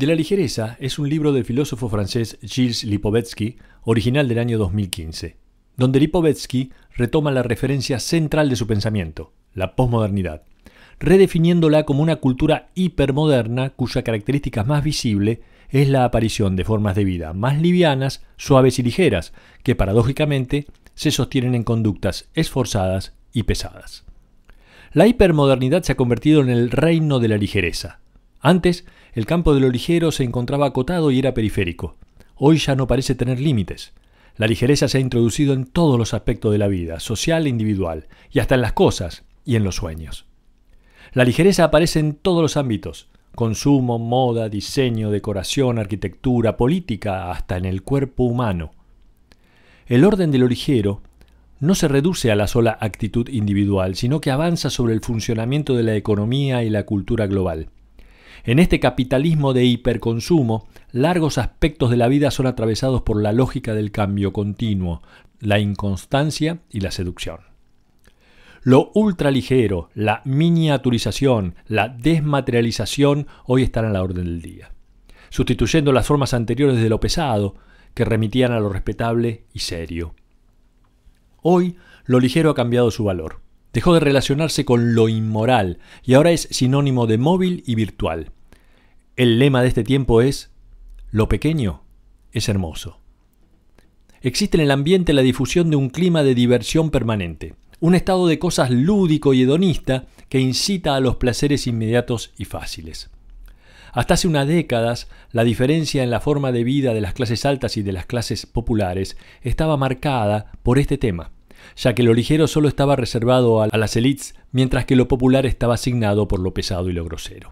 De la ligereza es un libro del filósofo francés Gilles Lipovetsky, original del año 2015, donde Lipovetsky retoma la referencia central de su pensamiento, la posmodernidad, redefiniéndola como una cultura hipermoderna cuya característica más visible es la aparición de formas de vida más livianas, suaves y ligeras, que paradójicamente se sostienen en conductas esforzadas y pesadas. La hipermodernidad se ha convertido en el reino de la ligereza. Antes el campo de lo ligero se encontraba acotado y era periférico. Hoy ya no parece tener límites. La ligereza se ha introducido en todos los aspectos de la vida, social e individual, y hasta en las cosas y en los sueños. La ligereza aparece en todos los ámbitos, consumo, moda, diseño, decoración, arquitectura, política, hasta en el cuerpo humano. El orden de lo ligero no se reduce a la sola actitud individual, sino que avanza sobre el funcionamiento de la economía y la cultura global. En este capitalismo de hiperconsumo, largos aspectos de la vida son atravesados por la lógica del cambio continuo, la inconstancia y la seducción. Lo ultraligero, la miniaturización, la desmaterialización hoy están a la orden del día, sustituyendo las formas anteriores de lo pesado, que remitían a lo respetable y serio. Hoy, lo ligero ha cambiado su valor. Dejó de relacionarse con lo inmoral y ahora es sinónimo de móvil y virtual. El lema de este tiempo es, lo pequeño es hermoso. Existe en el ambiente la difusión de un clima de diversión permanente, un estado de cosas lúdico y hedonista que incita a los placeres inmediatos y fáciles. Hasta hace unas décadas, la diferencia en la forma de vida de las clases altas y de las clases populares estaba marcada por este tema ya que lo ligero solo estaba reservado a las élites, mientras que lo popular estaba asignado por lo pesado y lo grosero.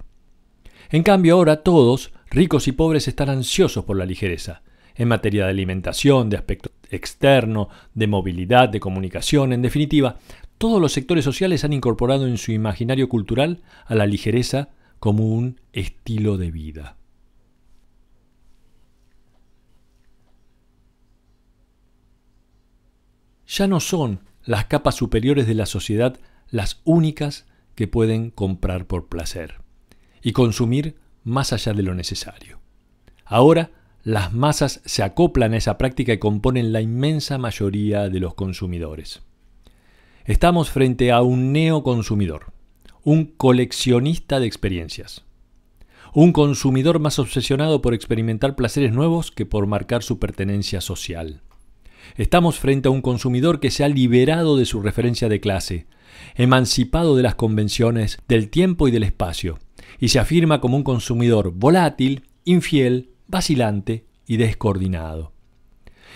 En cambio, ahora todos, ricos y pobres, están ansiosos por la ligereza, en materia de alimentación, de aspecto externo, de movilidad, de comunicación, en definitiva, todos los sectores sociales han incorporado en su imaginario cultural a la ligereza como un estilo de vida. ya no son las capas superiores de la sociedad las únicas que pueden comprar por placer y consumir más allá de lo necesario. Ahora, las masas se acoplan a esa práctica y componen la inmensa mayoría de los consumidores. Estamos frente a un neoconsumidor, un coleccionista de experiencias, un consumidor más obsesionado por experimentar placeres nuevos que por marcar su pertenencia social Estamos frente a un consumidor que se ha liberado de su referencia de clase, emancipado de las convenciones, del tiempo y del espacio, y se afirma como un consumidor volátil, infiel, vacilante y descoordinado.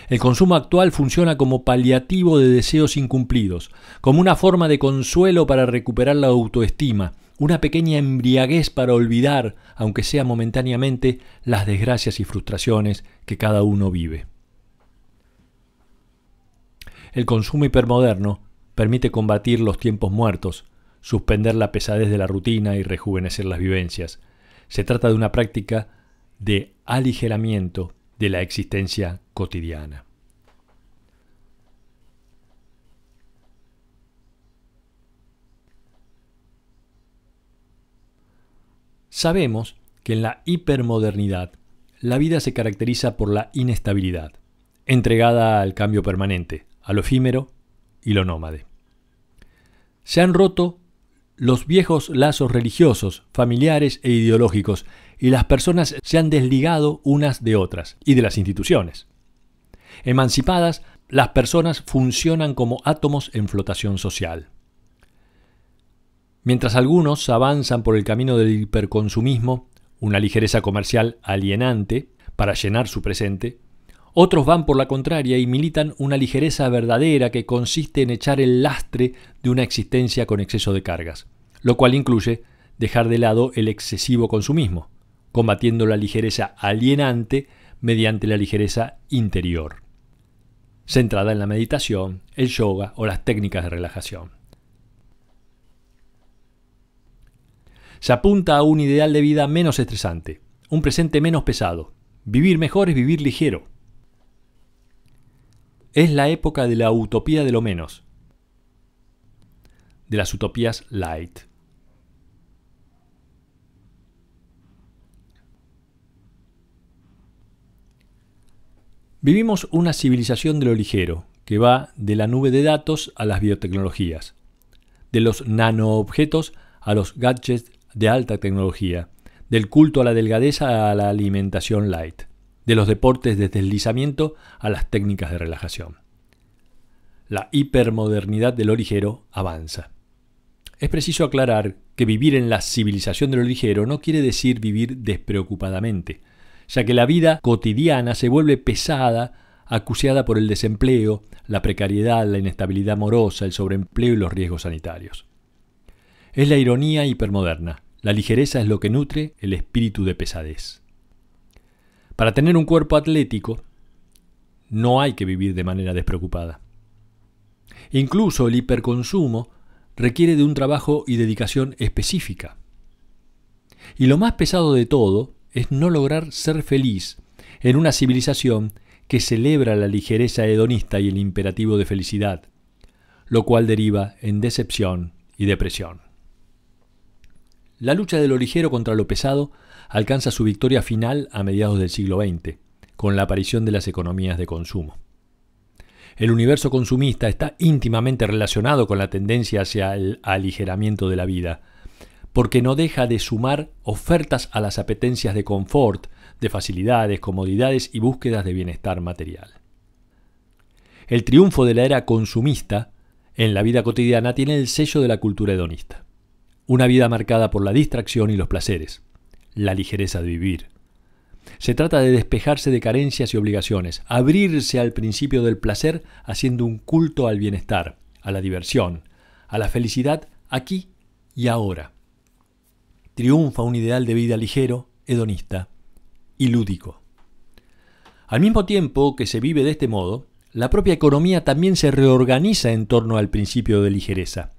El consumo actual funciona como paliativo de deseos incumplidos, como una forma de consuelo para recuperar la autoestima, una pequeña embriaguez para olvidar, aunque sea momentáneamente, las desgracias y frustraciones que cada uno vive. El consumo hipermoderno permite combatir los tiempos muertos, suspender la pesadez de la rutina y rejuvenecer las vivencias. Se trata de una práctica de aligeramiento de la existencia cotidiana. Sabemos que en la hipermodernidad la vida se caracteriza por la inestabilidad, entregada al cambio permanente, a lo efímero y lo nómade. Se han roto los viejos lazos religiosos, familiares e ideológicos, y las personas se han desligado unas de otras y de las instituciones. Emancipadas, las personas funcionan como átomos en flotación social. Mientras algunos avanzan por el camino del hiperconsumismo, una ligereza comercial alienante para llenar su presente, otros van por la contraria y militan una ligereza verdadera que consiste en echar el lastre de una existencia con exceso de cargas, lo cual incluye dejar de lado el excesivo consumismo, combatiendo la ligereza alienante mediante la ligereza interior, centrada en la meditación, el yoga o las técnicas de relajación. Se apunta a un ideal de vida menos estresante, un presente menos pesado. Vivir mejor es vivir ligero es la época de la utopía de lo menos. De las utopías light. Vivimos una civilización de lo ligero, que va de la nube de datos a las biotecnologías, de los nanoobjetos a los gadgets de alta tecnología, del culto a la delgadeza a la alimentación light de los deportes de deslizamiento a las técnicas de relajación. La hipermodernidad del ligero avanza. Es preciso aclarar que vivir en la civilización del ligero no quiere decir vivir despreocupadamente, ya que la vida cotidiana se vuelve pesada, acuciada por el desempleo, la precariedad, la inestabilidad amorosa, el sobreempleo y los riesgos sanitarios. Es la ironía hipermoderna. La ligereza es lo que nutre el espíritu de pesadez. Para tener un cuerpo atlético, no hay que vivir de manera despreocupada. Incluso el hiperconsumo requiere de un trabajo y dedicación específica. Y lo más pesado de todo es no lograr ser feliz en una civilización que celebra la ligereza hedonista y el imperativo de felicidad, lo cual deriva en decepción y depresión. La lucha de lo ligero contra lo pesado alcanza su victoria final a mediados del siglo XX, con la aparición de las economías de consumo. El universo consumista está íntimamente relacionado con la tendencia hacia el aligeramiento de la vida, porque no deja de sumar ofertas a las apetencias de confort, de facilidades, comodidades y búsquedas de bienestar material. El triunfo de la era consumista en la vida cotidiana tiene el sello de la cultura hedonista, una vida marcada por la distracción y los placeres, la ligereza de vivir. Se trata de despejarse de carencias y obligaciones, abrirse al principio del placer haciendo un culto al bienestar, a la diversión, a la felicidad aquí y ahora. Triunfa un ideal de vida ligero, hedonista y lúdico. Al mismo tiempo que se vive de este modo, la propia economía también se reorganiza en torno al principio de ligereza.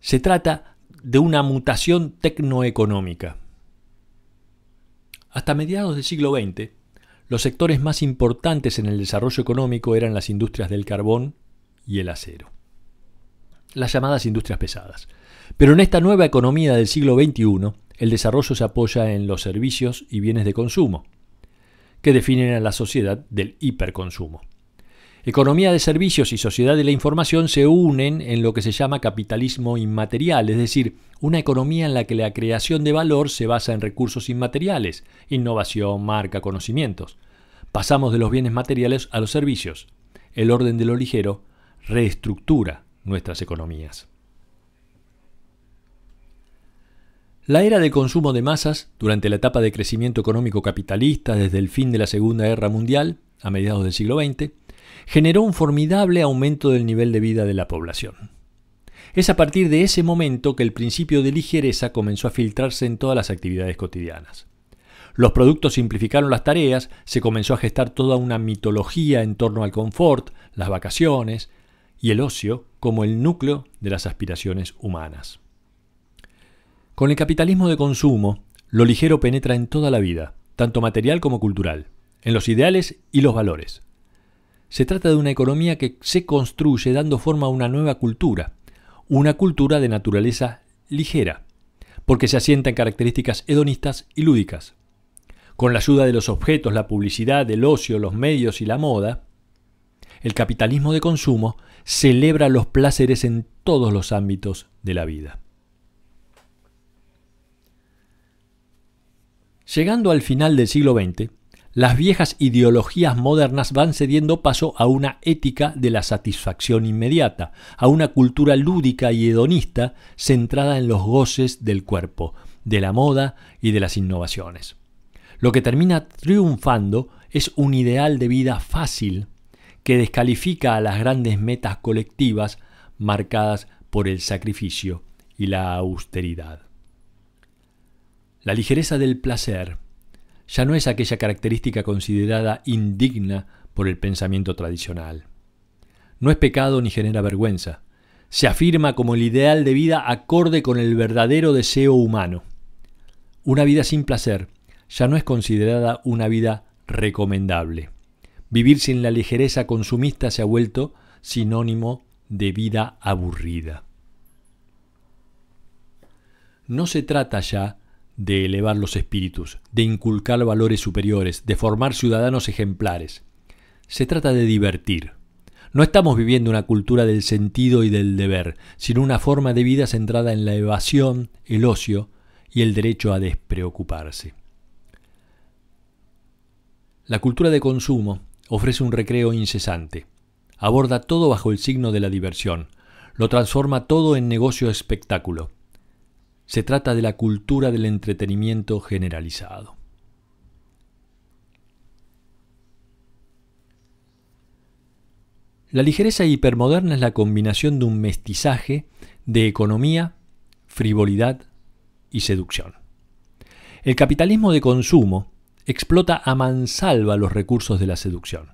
Se trata de una mutación tecnoeconómica. Hasta mediados del siglo XX, los sectores más importantes en el desarrollo económico eran las industrias del carbón y el acero, las llamadas industrias pesadas. Pero en esta nueva economía del siglo XXI, el desarrollo se apoya en los servicios y bienes de consumo, que definen a la sociedad del hiperconsumo. Economía de servicios y sociedad de la información se unen en lo que se llama capitalismo inmaterial, es decir, una economía en la que la creación de valor se basa en recursos inmateriales, innovación, marca, conocimientos. Pasamos de los bienes materiales a los servicios. El orden de lo ligero reestructura nuestras economías. La era del consumo de masas, durante la etapa de crecimiento económico capitalista desde el fin de la Segunda Guerra Mundial a mediados del siglo XX, generó un formidable aumento del nivel de vida de la población. Es a partir de ese momento que el principio de ligereza comenzó a filtrarse en todas las actividades cotidianas. Los productos simplificaron las tareas, se comenzó a gestar toda una mitología en torno al confort, las vacaciones y el ocio como el núcleo de las aspiraciones humanas. Con el capitalismo de consumo, lo ligero penetra en toda la vida, tanto material como cultural, en los ideales y los valores. Se trata de una economía que se construye dando forma a una nueva cultura, una cultura de naturaleza ligera, porque se asienta en características hedonistas y lúdicas. Con la ayuda de los objetos, la publicidad, el ocio, los medios y la moda, el capitalismo de consumo celebra los placeres en todos los ámbitos de la vida. Llegando al final del siglo XX, las viejas ideologías modernas van cediendo paso a una ética de la satisfacción inmediata, a una cultura lúdica y hedonista centrada en los goces del cuerpo, de la moda y de las innovaciones. Lo que termina triunfando es un ideal de vida fácil que descalifica a las grandes metas colectivas marcadas por el sacrificio y la austeridad. La ligereza del placer ya no es aquella característica considerada indigna por el pensamiento tradicional. No es pecado ni genera vergüenza. Se afirma como el ideal de vida acorde con el verdadero deseo humano. Una vida sin placer ya no es considerada una vida recomendable. Vivir sin la ligereza consumista se ha vuelto sinónimo de vida aburrida. No se trata ya de elevar los espíritus, de inculcar valores superiores, de formar ciudadanos ejemplares. Se trata de divertir. No estamos viviendo una cultura del sentido y del deber, sino una forma de vida centrada en la evasión, el ocio y el derecho a despreocuparse. La cultura de consumo ofrece un recreo incesante. Aborda todo bajo el signo de la diversión. Lo transforma todo en negocio espectáculo se trata de la cultura del entretenimiento generalizado. La ligereza hipermoderna es la combinación de un mestizaje de economía, frivolidad y seducción. El capitalismo de consumo explota a mansalva los recursos de la seducción.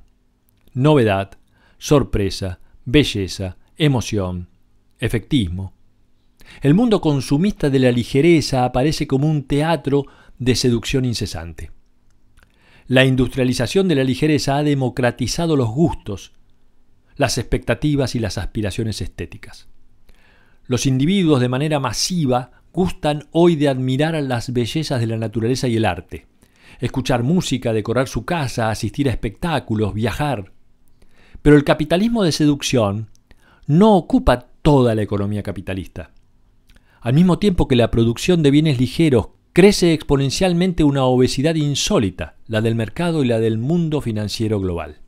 Novedad, sorpresa, belleza, emoción, efectismo, el mundo consumista de la ligereza aparece como un teatro de seducción incesante. La industrialización de la ligereza ha democratizado los gustos, las expectativas y las aspiraciones estéticas. Los individuos de manera masiva gustan hoy de admirar las bellezas de la naturaleza y el arte, escuchar música, decorar su casa, asistir a espectáculos, viajar. Pero el capitalismo de seducción no ocupa toda la economía capitalista al mismo tiempo que la producción de bienes ligeros crece exponencialmente una obesidad insólita, la del mercado y la del mundo financiero global.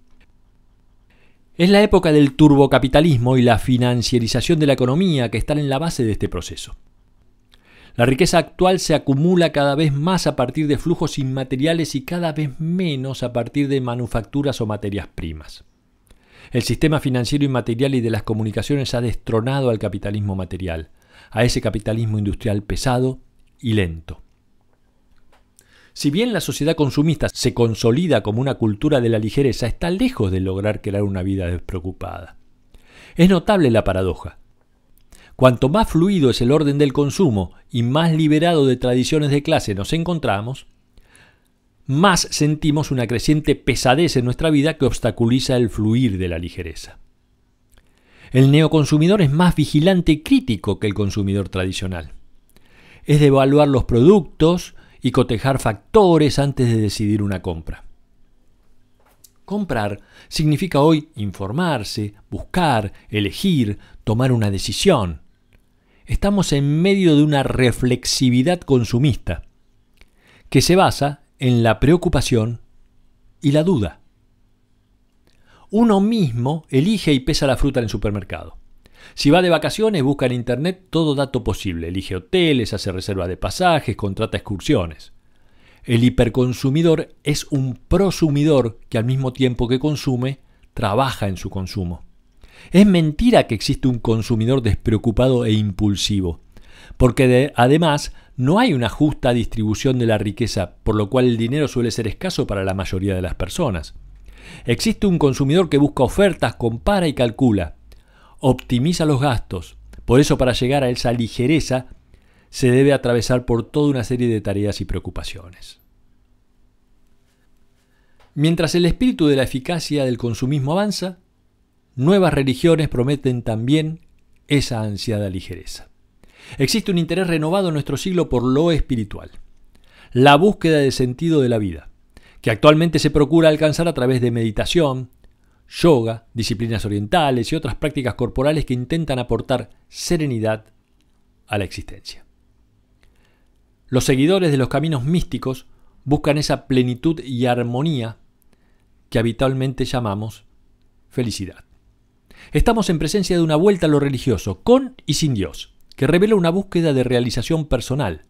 Es la época del turbocapitalismo y la financiarización de la economía que están en la base de este proceso. La riqueza actual se acumula cada vez más a partir de flujos inmateriales y cada vez menos a partir de manufacturas o materias primas. El sistema financiero inmaterial y de las comunicaciones ha destronado al capitalismo material, a ese capitalismo industrial pesado y lento. Si bien la sociedad consumista se consolida como una cultura de la ligereza, está lejos de lograr crear una vida despreocupada. Es notable la paradoja. Cuanto más fluido es el orden del consumo y más liberado de tradiciones de clase nos encontramos, más sentimos una creciente pesadez en nuestra vida que obstaculiza el fluir de la ligereza. El neoconsumidor es más vigilante y crítico que el consumidor tradicional. Es de evaluar los productos y cotejar factores antes de decidir una compra. Comprar significa hoy informarse, buscar, elegir, tomar una decisión. Estamos en medio de una reflexividad consumista que se basa en la preocupación y la duda uno mismo elige y pesa la fruta en el supermercado. Si va de vacaciones, busca en internet todo dato posible, elige hoteles, hace reservas de pasajes, contrata excursiones. El hiperconsumidor es un prosumidor que al mismo tiempo que consume, trabaja en su consumo. Es mentira que existe un consumidor despreocupado e impulsivo, porque además no hay una justa distribución de la riqueza, por lo cual el dinero suele ser escaso para la mayoría de las personas. Existe un consumidor que busca ofertas, compara y calcula. Optimiza los gastos. Por eso para llegar a esa ligereza se debe atravesar por toda una serie de tareas y preocupaciones. Mientras el espíritu de la eficacia del consumismo avanza, nuevas religiones prometen también esa ansiada ligereza. Existe un interés renovado en nuestro siglo por lo espiritual, la búsqueda de sentido de la vida, que actualmente se procura alcanzar a través de meditación, yoga, disciplinas orientales y otras prácticas corporales que intentan aportar serenidad a la existencia. Los seguidores de los caminos místicos buscan esa plenitud y armonía que habitualmente llamamos felicidad. Estamos en presencia de una vuelta a lo religioso, con y sin Dios, que revela una búsqueda de realización personal,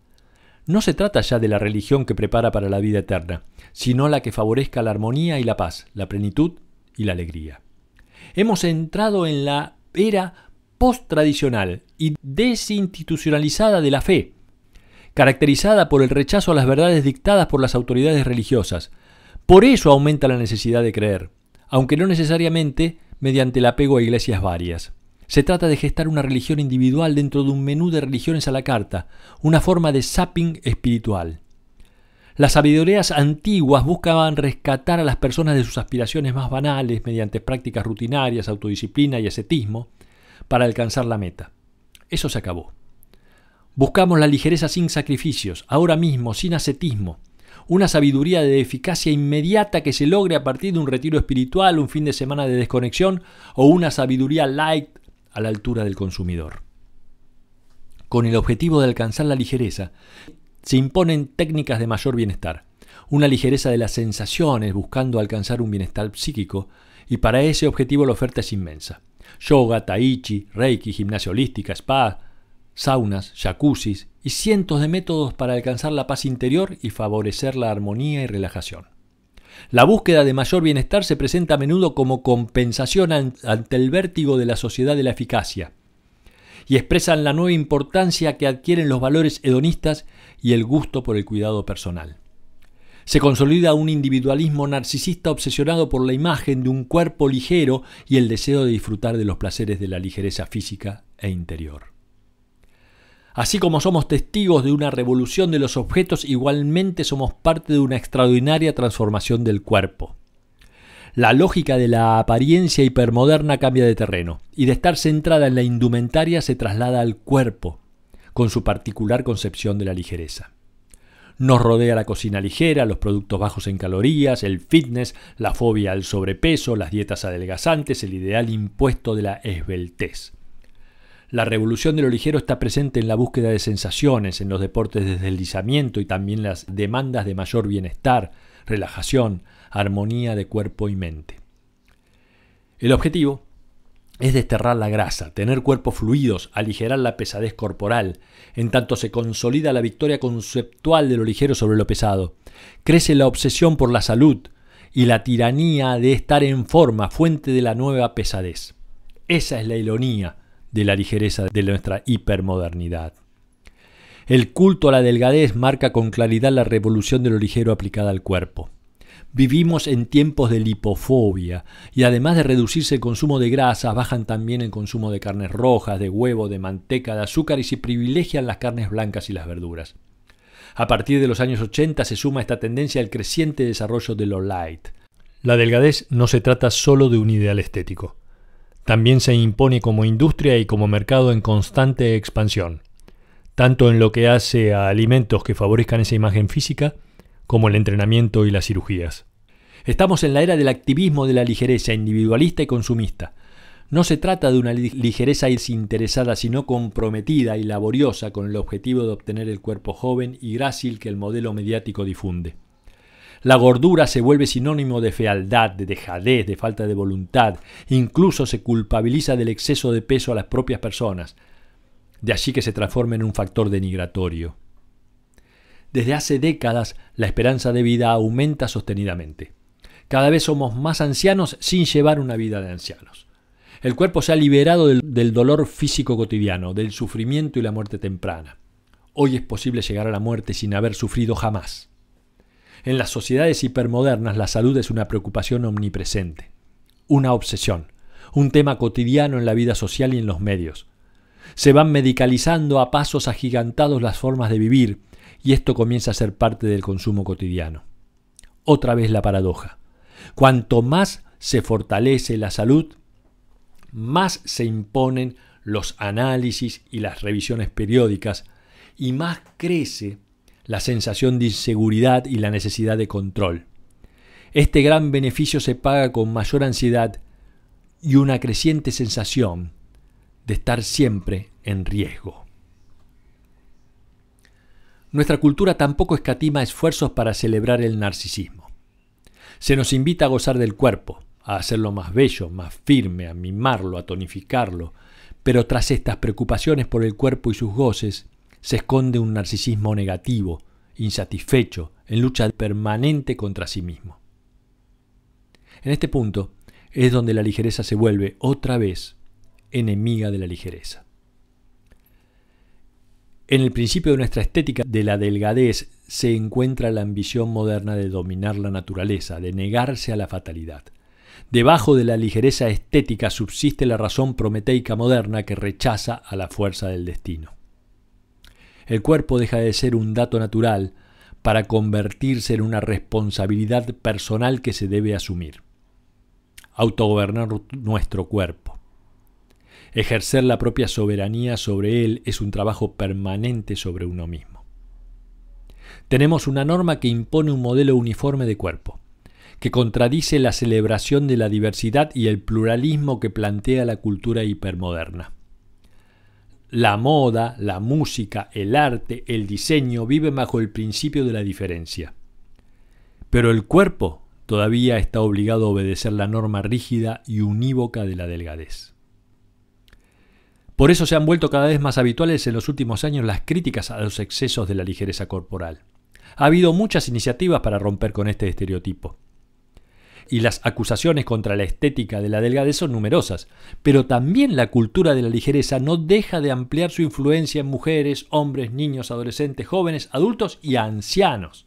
no se trata ya de la religión que prepara para la vida eterna, sino la que favorezca la armonía y la paz, la plenitud y la alegría. Hemos entrado en la era post-tradicional y desinstitucionalizada de la fe, caracterizada por el rechazo a las verdades dictadas por las autoridades religiosas. Por eso aumenta la necesidad de creer, aunque no necesariamente mediante el apego a iglesias varias. Se trata de gestar una religión individual dentro de un menú de religiones a la carta, una forma de sapping espiritual. Las sabidurías antiguas buscaban rescatar a las personas de sus aspiraciones más banales mediante prácticas rutinarias, autodisciplina y ascetismo para alcanzar la meta. Eso se acabó. Buscamos la ligereza sin sacrificios, ahora mismo, sin ascetismo, una sabiduría de eficacia inmediata que se logre a partir de un retiro espiritual, un fin de semana de desconexión o una sabiduría light a la altura del consumidor. Con el objetivo de alcanzar la ligereza, se imponen técnicas de mayor bienestar, una ligereza de las sensaciones buscando alcanzar un bienestar psíquico, y para ese objetivo la oferta es inmensa. Yoga, taichi, reiki, gimnasia holística, spa, saunas, jacuzzis y cientos de métodos para alcanzar la paz interior y favorecer la armonía y relajación. La búsqueda de mayor bienestar se presenta a menudo como compensación ante el vértigo de la sociedad de la eficacia y expresan la nueva importancia que adquieren los valores hedonistas y el gusto por el cuidado personal. Se consolida un individualismo narcisista obsesionado por la imagen de un cuerpo ligero y el deseo de disfrutar de los placeres de la ligereza física e interior. Así como somos testigos de una revolución de los objetos, igualmente somos parte de una extraordinaria transformación del cuerpo. La lógica de la apariencia hipermoderna cambia de terreno y de estar centrada en la indumentaria se traslada al cuerpo, con su particular concepción de la ligereza. Nos rodea la cocina ligera, los productos bajos en calorías, el fitness, la fobia al sobrepeso, las dietas adelgazantes, el ideal impuesto de la esbeltez. La revolución de lo ligero está presente en la búsqueda de sensaciones, en los deportes de deslizamiento y también las demandas de mayor bienestar, relajación, armonía de cuerpo y mente. El objetivo es desterrar la grasa, tener cuerpos fluidos, aligerar la pesadez corporal, en tanto se consolida la victoria conceptual de lo ligero sobre lo pesado. Crece la obsesión por la salud y la tiranía de estar en forma, fuente de la nueva pesadez. Esa es la ironía de la ligereza de nuestra hipermodernidad. El culto a la delgadez marca con claridad la revolución de lo ligero aplicada al cuerpo. Vivimos en tiempos de lipofobia y además de reducirse el consumo de grasas, bajan también el consumo de carnes rojas, de huevo, de manteca, de azúcar y se privilegian las carnes blancas y las verduras. A partir de los años 80 se suma esta tendencia al creciente desarrollo de lo light. La delgadez no se trata solo de un ideal estético, también se impone como industria y como mercado en constante expansión, tanto en lo que hace a alimentos que favorezcan esa imagen física, como el entrenamiento y las cirugías. Estamos en la era del activismo de la ligereza individualista y consumista. No se trata de una ligereza desinteresada, sino comprometida y laboriosa con el objetivo de obtener el cuerpo joven y grácil que el modelo mediático difunde. La gordura se vuelve sinónimo de fealdad, de dejadez, de falta de voluntad. Incluso se culpabiliza del exceso de peso a las propias personas. De allí que se transforma en un factor denigratorio. Desde hace décadas, la esperanza de vida aumenta sostenidamente. Cada vez somos más ancianos sin llevar una vida de ancianos. El cuerpo se ha liberado del, dolor físico cotidiano, del sufrimiento y la muerte temprana. Hoy es posible llegar a la muerte sin haber sufrido jamás. En las sociedades hipermodernas la salud es una preocupación omnipresente, una obsesión, un tema cotidiano en la vida social y en los medios. Se van medicalizando a pasos agigantados las formas de vivir y esto comienza a ser parte del consumo cotidiano. Otra vez la paradoja. Cuanto más se fortalece la salud, más se imponen los análisis y las revisiones periódicas y más crece la sensación de inseguridad y la necesidad de control. Este gran beneficio se paga con mayor ansiedad y una creciente sensación de estar siempre en riesgo. Nuestra cultura tampoco escatima esfuerzos para celebrar el narcisismo. Se nos invita a gozar del cuerpo, a hacerlo más bello, más firme, a mimarlo, a tonificarlo, pero tras estas preocupaciones por el cuerpo y sus goces, se esconde un narcisismo negativo, insatisfecho, en lucha permanente contra sí mismo. En este punto es donde la ligereza se vuelve otra vez enemiga de la ligereza. En el principio de nuestra estética de la delgadez se encuentra la ambición moderna de dominar la naturaleza, de negarse a la fatalidad. Debajo de la ligereza estética subsiste la razón prometeica moderna que rechaza a la fuerza del destino. El cuerpo deja de ser un dato natural para convertirse en una responsabilidad personal que se debe asumir. Autogobernar nuestro cuerpo. Ejercer la propia soberanía sobre él es un trabajo permanente sobre uno mismo. Tenemos una norma que impone un modelo uniforme de cuerpo, que contradice la celebración de la diversidad y el pluralismo que plantea la cultura hipermoderna. La moda, la música, el arte, el diseño viven bajo el principio de la diferencia. Pero el cuerpo todavía está obligado a obedecer la norma rígida y unívoca de la delgadez. Por eso se han vuelto cada vez más habituales en los últimos años las críticas a los excesos de la ligereza corporal. Ha habido muchas iniciativas para romper con este estereotipo y las acusaciones contra la estética de la delgadez son numerosas, pero también la cultura de la ligereza no deja de ampliar su influencia en mujeres, hombres, niños, adolescentes, jóvenes, adultos y ancianos.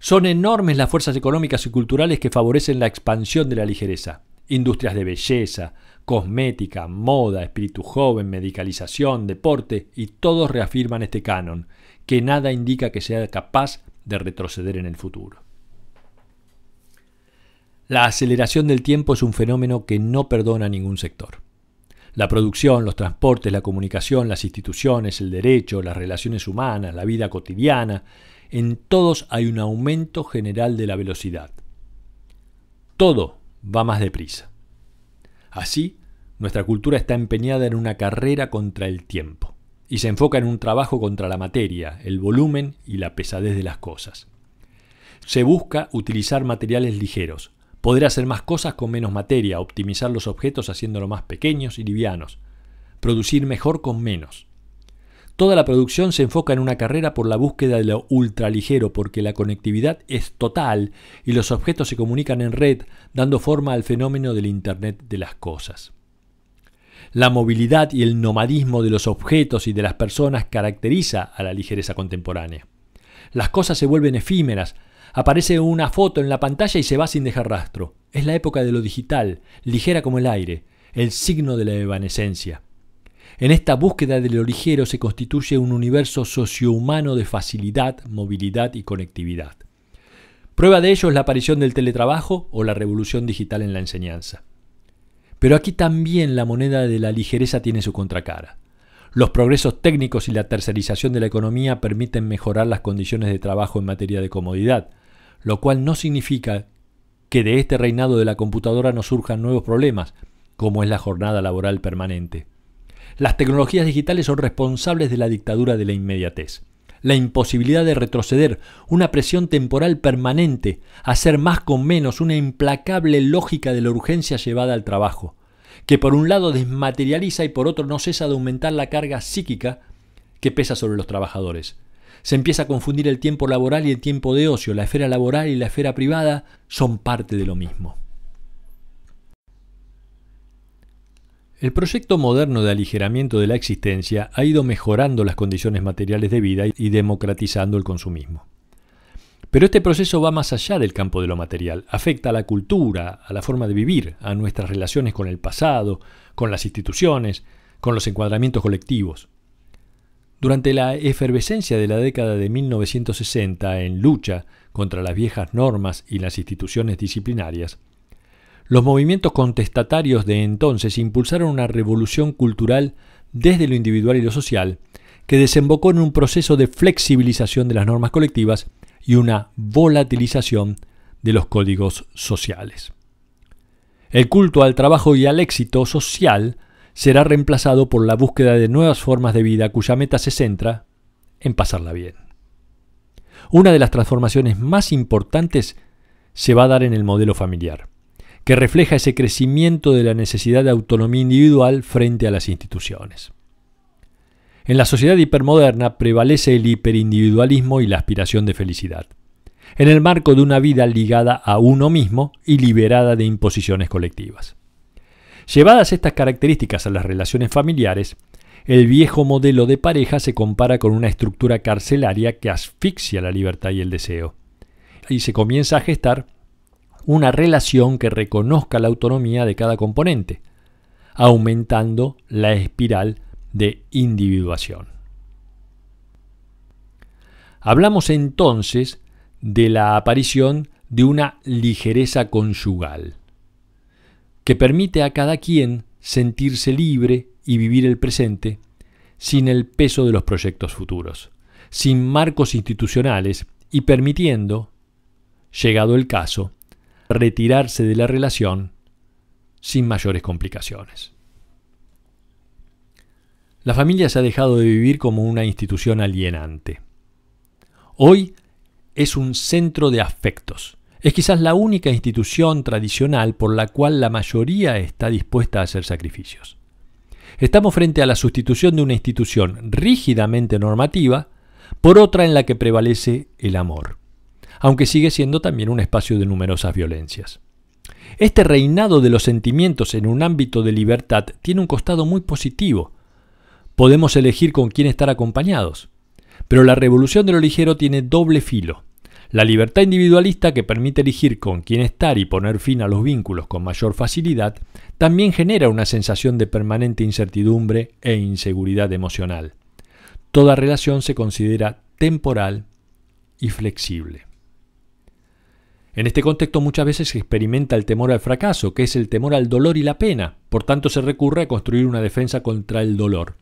Son enormes las fuerzas económicas y culturales que favorecen la expansión de la ligereza. Industrias de belleza, cosmética, moda, espíritu joven, medicalización, deporte, y todos reafirman este canon, que nada indica que sea capaz de retroceder en el futuro. La aceleración del tiempo es un fenómeno que no perdona ningún sector. La producción, los transportes, la comunicación, las instituciones, el derecho, las relaciones humanas, la vida cotidiana, en todos hay un aumento general de la velocidad. Todo va más deprisa. Así, nuestra cultura está empeñada en una carrera contra el tiempo y se enfoca en un trabajo contra la materia, el volumen y la pesadez de las cosas. Se busca utilizar materiales ligeros, Poder hacer más cosas con menos materia, optimizar los objetos haciéndolos más pequeños y livianos, producir mejor con menos. Toda la producción se enfoca en una carrera por la búsqueda de lo ultraligero porque la conectividad es total y los objetos se comunican en red, dando forma al fenómeno del Internet de las Cosas. La movilidad y el nomadismo de los objetos y de las personas caracteriza a la ligereza contemporánea. Las cosas se vuelven efímeras, Aparece una foto en la pantalla y se va sin dejar rastro. Es la época de lo digital, ligera como el aire, el signo de la evanescencia. En esta búsqueda de lo ligero se constituye un universo sociohumano de facilidad, movilidad y conectividad. Prueba de ello es la aparición del teletrabajo o la revolución digital en la enseñanza. Pero aquí también la moneda de la ligereza tiene su contracara. Los progresos técnicos y la tercerización de la economía permiten mejorar las condiciones de trabajo en materia de comodidad, lo cual no significa que de este reinado de la computadora no surjan nuevos problemas, como es la jornada laboral permanente. Las tecnologías digitales son responsables de la dictadura de la inmediatez, la imposibilidad de retroceder, una presión temporal permanente, hacer más con menos, una implacable lógica de la urgencia llevada al trabajo, que por un lado desmaterializa y por otro no cesa de aumentar la carga psíquica que pesa sobre los trabajadores. Se empieza a confundir el tiempo laboral y el tiempo de ocio. La esfera laboral y la esfera privada son parte de lo mismo. El proyecto moderno de aligeramiento de la existencia ha ido mejorando las condiciones materiales de vida y democratizando el consumismo. Pero este proceso va más allá del campo de lo material, afecta a la cultura, a la forma de vivir, a nuestras relaciones con el pasado, con las instituciones, con los encuadramientos colectivos. Durante la efervescencia de la década de 1960 en lucha contra las viejas normas y las instituciones disciplinarias, los movimientos contestatarios de entonces impulsaron una revolución cultural desde lo individual y lo social, que desembocó en un proceso de flexibilización de las normas colectivas y una volatilización de los códigos sociales. El culto al trabajo y al éxito social será reemplazado por la búsqueda de nuevas formas de vida cuya meta se centra en pasarla bien. Una de las transformaciones más importantes se va a dar en el modelo familiar, que refleja ese crecimiento de la necesidad de autonomía individual frente a las instituciones. En la sociedad hipermoderna prevalece el hiperindividualismo y la aspiración de felicidad, en el marco de una vida ligada a uno mismo y liberada de imposiciones colectivas. Llevadas estas características a las relaciones familiares, el viejo modelo de pareja se compara con una estructura carcelaria que asfixia la libertad y el deseo. Y se comienza a gestar una relación que reconozca la autonomía de cada componente, aumentando la espiral de individuación. Hablamos entonces de la aparición de una ligereza conyugal que permite a cada quien sentirse libre y vivir el presente sin el peso de los proyectos futuros, sin marcos institucionales y permitiendo, llegado el caso, retirarse de la relación sin mayores complicaciones. La familia se ha dejado de vivir como una institución alienante. Hoy es un centro de afectos, es quizás la única institución tradicional por la cual la mayoría está dispuesta a hacer sacrificios. Estamos frente a la sustitución de una institución rígidamente normativa por otra en la que prevalece el amor, aunque sigue siendo también un espacio de numerosas violencias. Este reinado de los sentimientos en un ámbito de libertad tiene un costado muy positivo. Podemos elegir con quién estar acompañados. Pero la revolución de lo ligero tiene doble filo. La libertad individualista que permite elegir con quién estar y poner fin a los vínculos con mayor facilidad también genera una sensación de permanente incertidumbre e inseguridad emocional. Toda relación se considera temporal y flexible. En este contexto muchas veces se experimenta el temor al fracaso, que es el temor al dolor y la pena, por tanto se recurre a construir una defensa contra el dolor,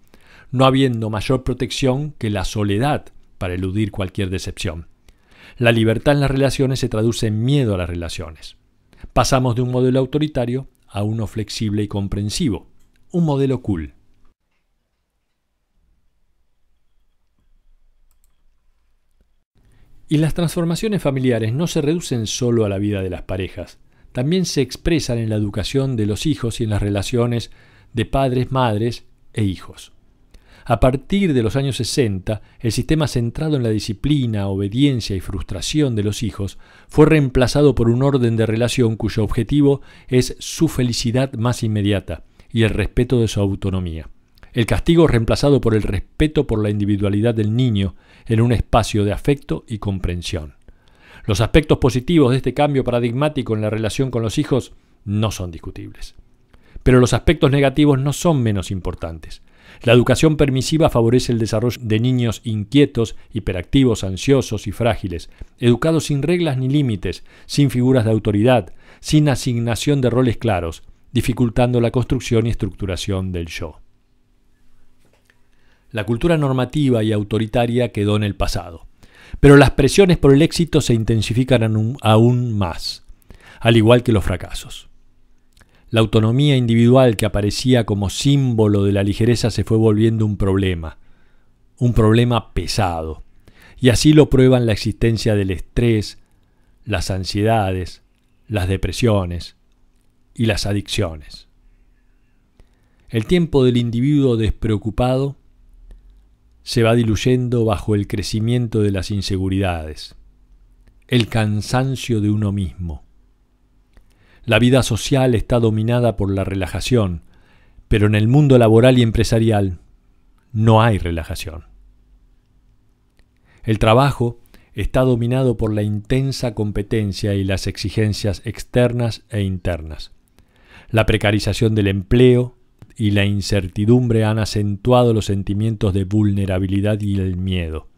no habiendo mayor protección que la soledad para eludir cualquier decepción. La libertad en las relaciones se traduce en miedo a las relaciones. Pasamos de un modelo autoritario a uno flexible y comprensivo, un modelo cool. Y las transformaciones familiares no se reducen solo a la vida de las parejas, también se expresan en la educación de los hijos y en las relaciones de padres, madres e hijos. A partir de los años 60, el sistema centrado en la disciplina, obediencia y frustración de los hijos fue reemplazado por un orden de relación cuyo objetivo es su felicidad más inmediata y el respeto de su autonomía. El castigo reemplazado por el respeto por la individualidad del niño en un espacio de afecto y comprensión. Los aspectos positivos de este cambio paradigmático en la relación con los hijos no son discutibles. Pero los aspectos negativos no son menos importantes. La educación permisiva favorece el desarrollo de niños inquietos, hiperactivos, ansiosos y frágiles, educados sin reglas ni límites, sin figuras de autoridad, sin asignación de roles claros, dificultando la construcción y estructuración del yo. La cultura normativa y autoritaria quedó en el pasado, pero las presiones por el éxito se intensifican aún más, al igual que los fracasos. La autonomía individual que aparecía como símbolo de la ligereza se fue volviendo un problema, un problema pesado. Y así lo prueban la existencia del estrés, las ansiedades, las depresiones y las adicciones. El tiempo del individuo despreocupado se va diluyendo bajo el crecimiento de las inseguridades, el cansancio de uno mismo, la vida social está dominada por la relajación, pero en el mundo laboral y empresarial no hay relajación. El trabajo está dominado por la intensa competencia y las exigencias externas e internas. La precarización del empleo y la incertidumbre han acentuado los sentimientos de vulnerabilidad y el miedo.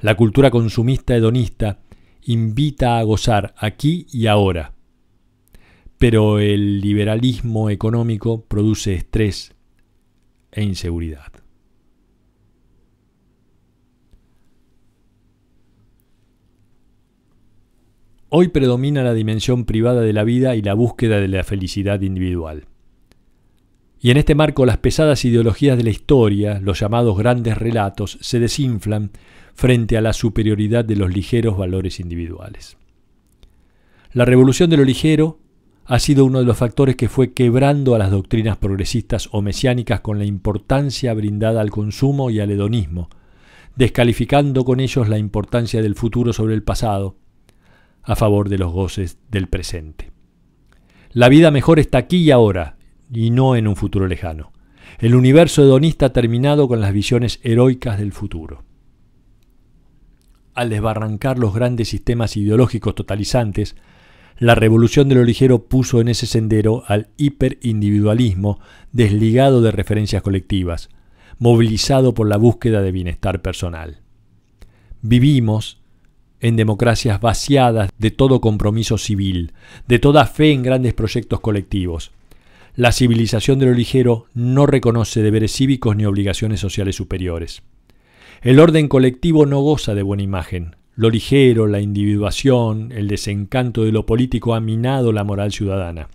La cultura consumista hedonista invita a gozar aquí y ahora, pero el liberalismo económico produce estrés e inseguridad. Hoy predomina la dimensión privada de la vida y la búsqueda de la felicidad individual. Y en este marco las pesadas ideologías de la historia, los llamados grandes relatos, se desinflan frente a la superioridad de los ligeros valores individuales. La revolución de lo ligero ha sido uno de los factores que fue quebrando a las doctrinas progresistas o mesiánicas con la importancia brindada al consumo y al hedonismo, descalificando con ellos la importancia del futuro sobre el pasado, a favor de los goces del presente. La vida mejor está aquí y ahora, y no en un futuro lejano. El universo hedonista ha terminado con las visiones heroicas del futuro. Al desbarrancar los grandes sistemas ideológicos totalizantes, la revolución de lo ligero puso en ese sendero al hiperindividualismo, desligado de referencias colectivas, movilizado por la búsqueda de bienestar personal. Vivimos en democracias vaciadas de todo compromiso civil, de toda fe en grandes proyectos colectivos. La civilización de lo ligero no reconoce deberes cívicos ni obligaciones sociales superiores. El orden colectivo no goza de buena imagen, lo ligero, la individuación, el desencanto de lo político ha minado la moral ciudadana.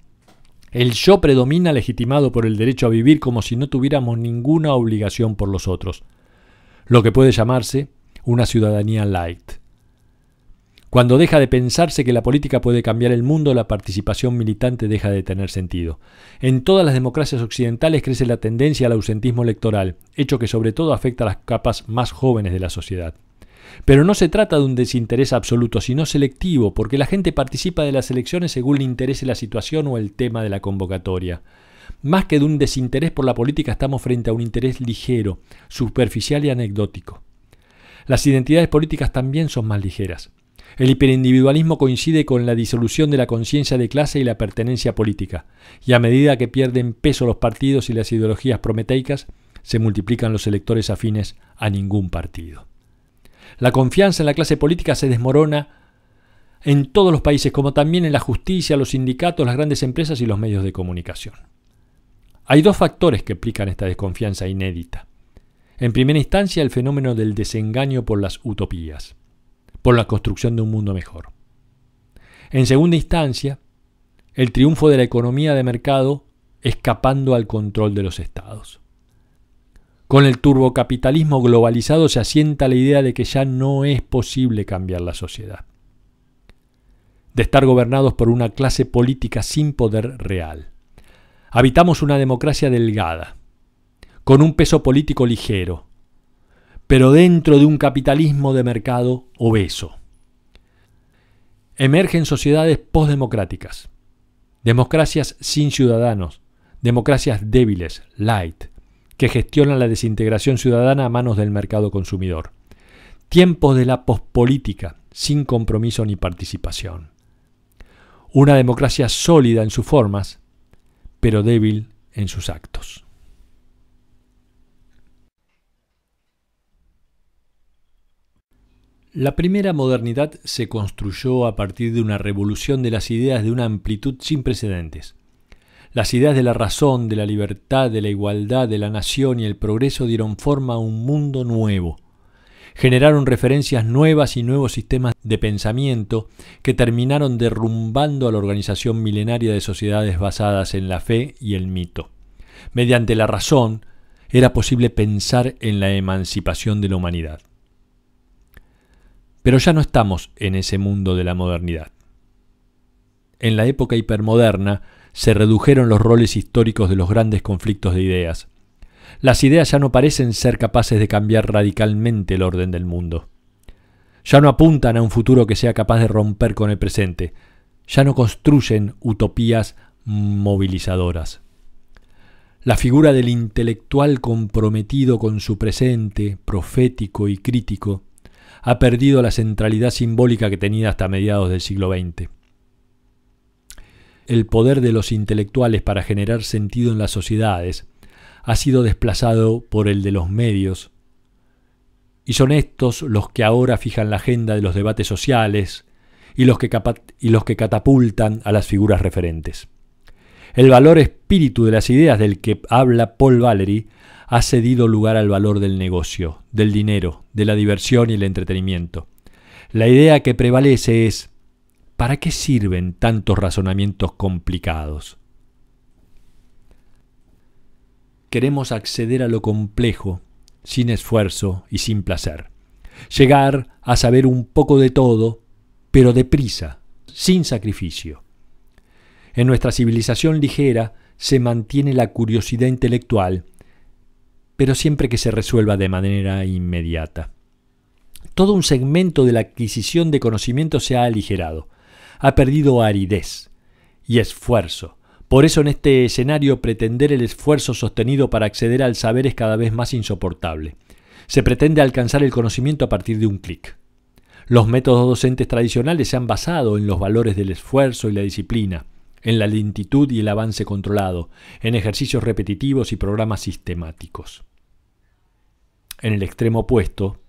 El yo predomina legitimado por el derecho a vivir como si no tuviéramos ninguna obligación por los otros, lo que puede llamarse una ciudadanía light. Cuando deja de pensarse que la política puede cambiar el mundo, la participación militante deja de tener sentido. En todas las democracias occidentales crece la tendencia al ausentismo electoral, hecho que sobre todo afecta a las capas más jóvenes de la sociedad. Pero no se trata de un desinterés absoluto, sino selectivo, porque la gente participa de las elecciones según le interese la situación o el tema de la convocatoria. Más que de un desinterés por la política estamos frente a un interés ligero, superficial y anecdótico. Las identidades políticas también son más ligeras. El hiperindividualismo coincide con la disolución de la conciencia de clase y la pertenencia política, y a medida que pierden peso los partidos y las ideologías prometeicas, se multiplican los electores afines a ningún partido. La confianza en la clase política se desmorona en todos los países, como también en la justicia, los sindicatos, las grandes empresas y los medios de comunicación. Hay dos factores que explican esta desconfianza inédita. En primera instancia, el fenómeno del desengaño por las utopías, por la construcción de un mundo mejor. En segunda instancia, el triunfo de la economía de mercado escapando al control de los estados. Con el turbocapitalismo globalizado se asienta la idea de que ya no es posible cambiar la sociedad, de estar gobernados por una clase política sin poder real. Habitamos una democracia delgada, con un peso político ligero, pero dentro de un capitalismo de mercado obeso. Emergen sociedades postdemocráticas, democracias sin ciudadanos, democracias débiles, light, que gestionan la desintegración ciudadana a manos del mercado consumidor. Tiempos de la pospolítica, sin compromiso ni participación. Una democracia sólida en sus formas, pero débil en sus actos. La primera modernidad se construyó a partir de una revolución de las ideas de una amplitud sin precedentes, las ideas de la razón, de la libertad, de la igualdad, de la nación y el progreso dieron forma a un mundo nuevo. Generaron referencias nuevas y nuevos sistemas de pensamiento que terminaron derrumbando a la organización milenaria de sociedades basadas en la fe y el mito. Mediante la razón era posible pensar en la emancipación de la humanidad. Pero ya no estamos en ese mundo de la modernidad. En la época hipermoderna, se redujeron los roles históricos de los grandes conflictos de ideas. Las ideas ya no parecen ser capaces de cambiar radicalmente el orden del mundo. Ya no apuntan a un futuro que sea capaz de romper con el presente. Ya no construyen utopías movilizadoras. La figura del intelectual comprometido con su presente, profético y crítico, ha perdido la centralidad simbólica que tenía hasta mediados del siglo XX el poder de los intelectuales para generar sentido en las sociedades ha sido desplazado por el de los medios, y son estos los que ahora fijan la agenda de los debates sociales y los que, y los que catapultan a las figuras referentes. El valor espíritu de las ideas del que habla Paul Valery ha cedido lugar al valor del negocio, del dinero, de la diversión y el entretenimiento. La idea que prevalece es ¿Para qué sirven tantos razonamientos complicados? Queremos acceder a lo complejo, sin esfuerzo y sin placer. Llegar a saber un poco de todo, pero deprisa, sin sacrificio. En nuestra civilización ligera se mantiene la curiosidad intelectual, pero siempre que se resuelva de manera inmediata. Todo un segmento de la adquisición de conocimiento se ha aligerado ha perdido aridez y esfuerzo. Por eso en este escenario pretender el esfuerzo sostenido para acceder al saber es cada vez más insoportable. Se pretende alcanzar el conocimiento a partir de un clic. Los métodos docentes tradicionales se han basado en los valores del esfuerzo y la disciplina, en la lentitud y el avance controlado, en ejercicios repetitivos y programas sistemáticos. En el extremo opuesto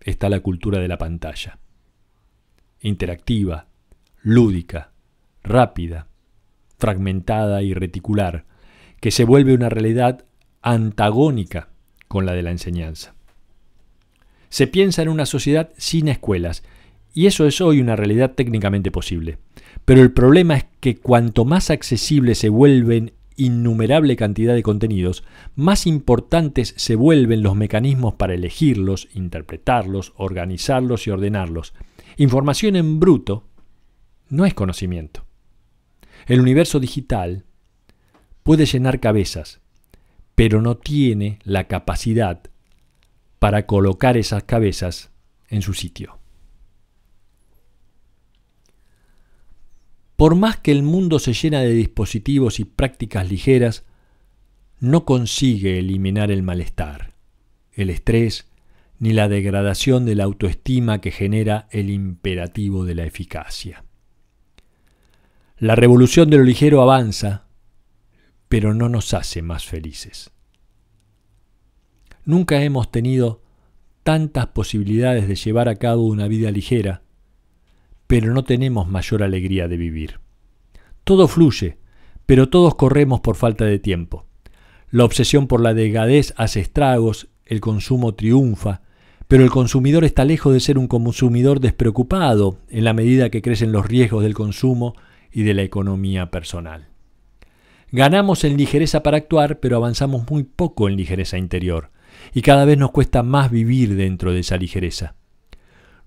está la cultura de la pantalla. Interactiva, lúdica, rápida, fragmentada y reticular, que se vuelve una realidad antagónica con la de la enseñanza. Se piensa en una sociedad sin escuelas, y eso es hoy una realidad técnicamente posible. Pero el problema es que cuanto más accesibles se vuelven innumerable cantidad de contenidos, más importantes se vuelven los mecanismos para elegirlos, interpretarlos, organizarlos y ordenarlos. Información en bruto, no es conocimiento. El universo digital puede llenar cabezas, pero no tiene la capacidad para colocar esas cabezas en su sitio. Por más que el mundo se llena de dispositivos y prácticas ligeras, no consigue eliminar el malestar, el estrés, ni la degradación de la autoestima que genera el imperativo de la eficacia. La revolución de lo ligero avanza, pero no nos hace más felices. Nunca hemos tenido tantas posibilidades de llevar a cabo una vida ligera, pero no tenemos mayor alegría de vivir. Todo fluye, pero todos corremos por falta de tiempo. La obsesión por la delgadez hace estragos, el consumo triunfa, pero el consumidor está lejos de ser un consumidor despreocupado en la medida que crecen los riesgos del consumo y de la economía personal. Ganamos en ligereza para actuar, pero avanzamos muy poco en ligereza interior, y cada vez nos cuesta más vivir dentro de esa ligereza.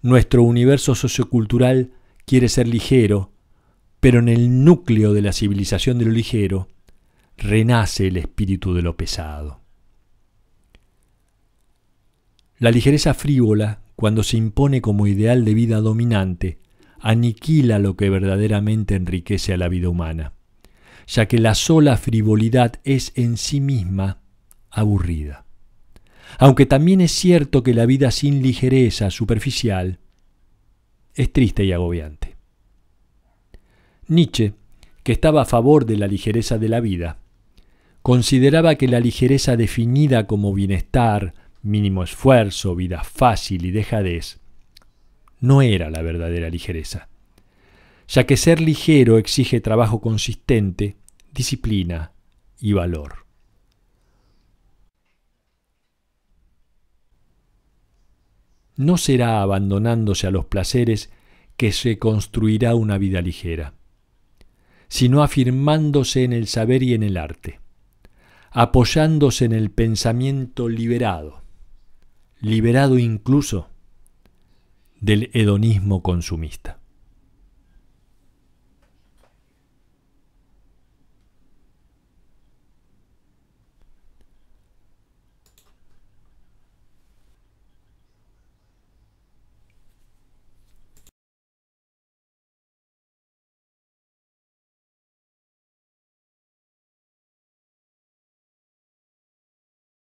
Nuestro universo sociocultural quiere ser ligero, pero en el núcleo de la civilización de lo ligero renace el espíritu de lo pesado. La ligereza frívola, cuando se impone como ideal de vida dominante, aniquila lo que verdaderamente enriquece a la vida humana, ya que la sola frivolidad es en sí misma aburrida. Aunque también es cierto que la vida sin ligereza superficial es triste y agobiante. Nietzsche, que estaba a favor de la ligereza de la vida, consideraba que la ligereza definida como bienestar, mínimo esfuerzo, vida fácil y dejadez, no era la verdadera ligereza, ya que ser ligero exige trabajo consistente, disciplina y valor. No será abandonándose a los placeres que se construirá una vida ligera, sino afirmándose en el saber y en el arte, apoyándose en el pensamiento liberado, liberado incluso del hedonismo consumista.